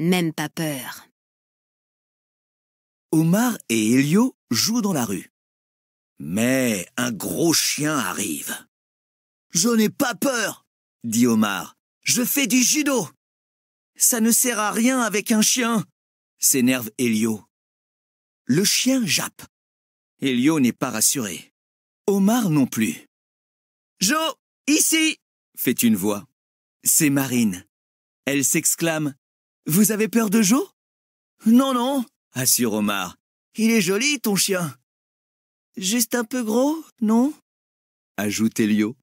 même pas peur. Omar et Elio jouent dans la rue. Mais un gros chien arrive. Je n'ai pas peur, dit Omar. Je fais du judo. Ça ne sert à rien avec un chien, s'énerve Elio. Le chien jappe. Elio n'est pas rassuré. Omar non plus. Jo, ici fait une voix. C'est Marine. Elle s'exclame vous avez peur de Joe Non, non, assure Omar. Il est joli, ton chien. Juste un peu gros, non ajoute Elio.